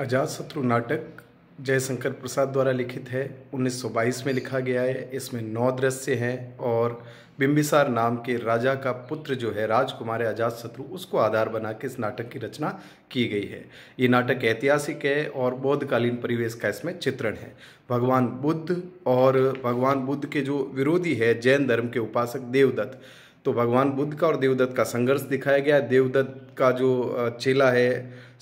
अजातशत्रु नाटक जयशंकर प्रसाद द्वारा लिखित है 1922 में लिखा गया है इसमें नौ दृश्य हैं और बिम्बिसार नाम के राजा का पुत्र जो है राजकुमार अजातशत्रु उसको आधार बना के इस नाटक की रचना की गई है ये नाटक ऐतिहासिक है और बौद्धकालीन परिवेश का इसमें चित्रण है भगवान बुद्ध और भगवान बुद्ध के जो विरोधी है जैन धर्म के उपासक देवदत्त तो भगवान बुद्ध का और देवदत्त का संघर्ष दिखाया गया है देवदत्त का जो चेला है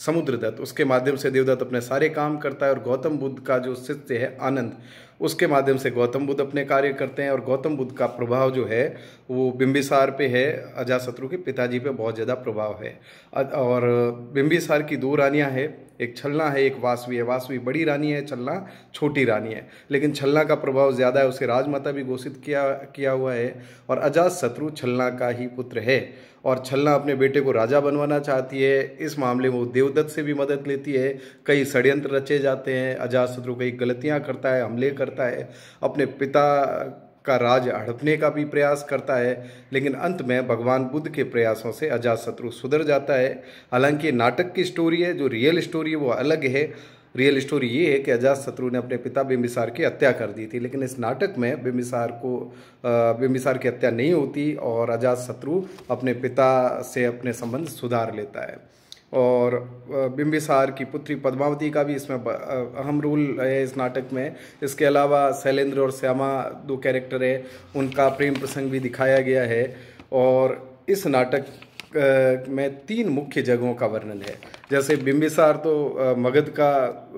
समुद्रदत्त उसके माध्यम से देवदत्त अपने सारे काम करता है और गौतम बुद्ध का जो शिष्य है आनंद उसके माध्यम से गौतम बुद्ध अपने कार्य करते हैं और गौतम बुद्ध का प्रभाव जो है वो बिंबिसार पे है अजाशत्रु के पिताजी पे बहुत ज़्यादा प्रभाव है और बिंबिसार की दो रानियाँ हैं एक छलना है एक वासवी है वासवी बड़ी रानी है छलना छोटी रानी है लेकिन छलना का प्रभाव ज़्यादा है उसे राजमाता भी घोषित किया किया हुआ है और अजात शत्रु छलना का ही पुत्र है और छलना अपने बेटे को राजा बनवाना चाहती है इस मामले में वो देवदत्त से भी मदद लेती है कई षड्यंत्र रचे जाते हैं अजात कई गलतियाँ करता है हमले करता है अपने पिता का राज हड़पने का भी प्रयास करता है लेकिन अंत में भगवान बुद्ध के प्रयासों से अजात सुधर जाता है हालांकि नाटक की स्टोरी है जो रियल स्टोरी है वो अलग है रियल स्टोरी ये है कि अजात शत्रु ने अपने पिता बिम्बिसार की हत्या कर दी थी लेकिन इस नाटक में बिम्बिसार को बिम्बिसार की हत्या नहीं होती और अजात शत्रु अपने पिता से अपने संबंध सुधार लेता है और बिम्बिसार की पुत्री पद्मावती का भी इसमें अहम रोल है इस नाटक में इसके अलावा शैलेंद्र और श्यामा दो कैरेक्टर है उनका प्रेम प्रसंग भी दिखाया गया है और इस नाटक में तीन मुख्य जगहों का वर्णन है जैसे बिम्बिसार तो मगध का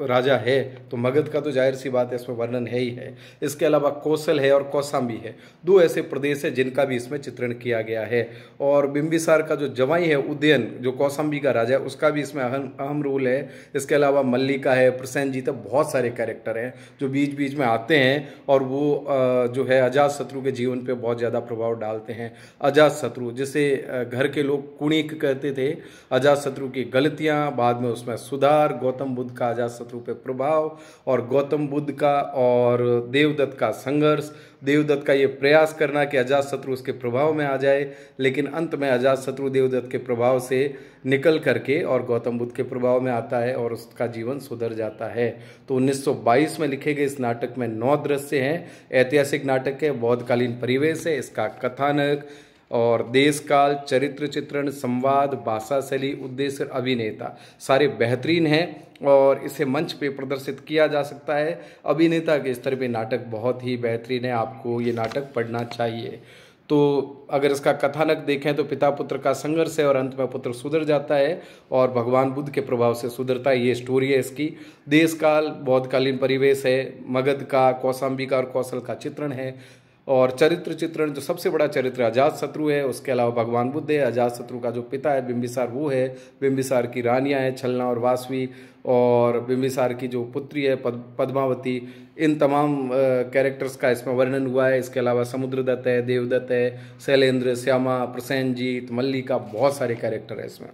राजा है तो मगध का तो जाहिर सी बात है इसमें वर्णन है ही है इसके अलावा कौशल है और कौसाम्बी है दो ऐसे प्रदेश है जिनका भी इसमें चित्रण किया गया है और बिम्बिसार का जो जवाई है उदयन जो कौसाम्बी का राजा है उसका भी इसमें अहम अहम रोल है इसके अलावा मल्लिका है प्रसैन जी तक तो बहुत सारे कैरेक्टर हैं जो बीच बीच में आते हैं और वो जो है अजात शत्रु के जीवन पर बहुत ज़्यादा प्रभाव डालते हैं अजात शत्रु जिसे घर के लोग कुणिक कहते थे अजात शत्रु की गलतियाँ गलतियाँ बाद में उसमें सुधार गौतम बुद्ध का अजातशत्रु पे प्रभाव और गौतम बुद्ध का और देवदत्त का संघर्ष देवदत्त का ये प्रयास करना कि अजातशत्रु उसके प्रभाव में आ जाए लेकिन अंत में अजातशत्रु देवदत्त के प्रभाव से निकल करके और गौतम बुद्ध के प्रभाव में आता है और उसका जीवन सुधर जाता है तो 1922 में लिखे गए इस नाटक में नौ दृश्य हैं ऐतिहासिक नाटक है बौद्धकालीन परिवेश है इसका कथानक और देश काल चरित्र चित्रण संवाद भाषा शैली उद्देश्य अभिनेता सारे बेहतरीन हैं और इसे मंच पे प्रदर्शित किया जा सकता है अभिनेता के स्तर पे नाटक बहुत ही बेहतरीन है आपको ये नाटक पढ़ना चाहिए तो अगर इसका कथानक देखें तो पिता पुत्र का संघर्ष है और अंत में पुत्र सुधर जाता है और भगवान बुद्ध के प्रभाव से सुधरता है ये स्टोरी है इसकी देश काल बौद्धकालीन परिवेश है मगध का कौशाम्बिका का और कौशल का चित्रण है और चरित्र चित्रण जो सबसे बड़ा चरित्र अजात शत्रु है उसके अलावा भगवान बुद्ध है अजात शत्रु का जो पिता है बिम्बिसार वो है बिम्बिसार की रानियाँ हैं छलना और वासवी और बिम्बिसार की जो पुत्री है पद, पद्मावती इन तमाम कैरेक्टर्स का इसमें वर्णन हुआ है इसके अलावा समुद्रदत्त है देवदत्त है शैलेंद्र श्यामा जीत मल्लिका बहुत सारे कैरेक्टर है इसमें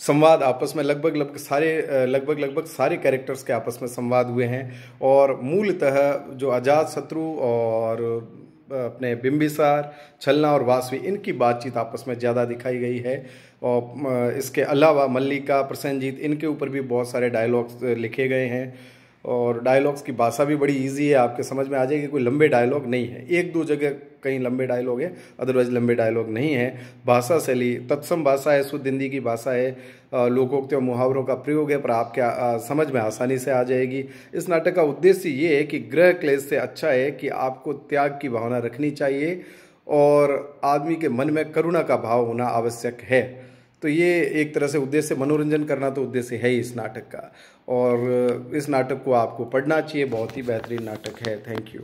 संवाद आपस में लगभग लगभग सारे लगभग लगभग सारे कैरेक्टर्स के आपस में संवाद हुए हैं और मूलतः जो अजात शत्रु और अपने बिंबिसार छलना और वासवी इनकी बातचीत आपस में ज़्यादा दिखाई गई है और इसके अलावा मल्लिका प्रसन्नजीत इनके ऊपर भी बहुत सारे डायलॉग्स लिखे गए हैं और डायलॉग्स की भाषा भी बड़ी इजी है आपके समझ में आ जाएगी कोई लंबे डायलॉग नहीं है एक दो जगह कहीं लंबे डायलॉग है अदरवाइज लंबे डायलॉग नहीं है भाषा शैली तत्सम भाषा है शुद्ध हिंदी की भाषा है लोकोक्त और मुहावरों का प्रयोग है पर आपके आ, समझ में आसानी से आ जाएगी इस नाटक का उद्देश्य ये है कि ग्रह क्लेश से अच्छा है कि आपको त्याग की भावना रखनी चाहिए और आदमी के मन में करुणा का भाव होना आवश्यक है तो ये एक तरह से उद्देश्य मनोरंजन करना तो उद्देश्य है ही इस नाटक का और इस नाटक को आपको पढ़ना चाहिए बहुत ही बेहतरीन नाटक है थैंक यू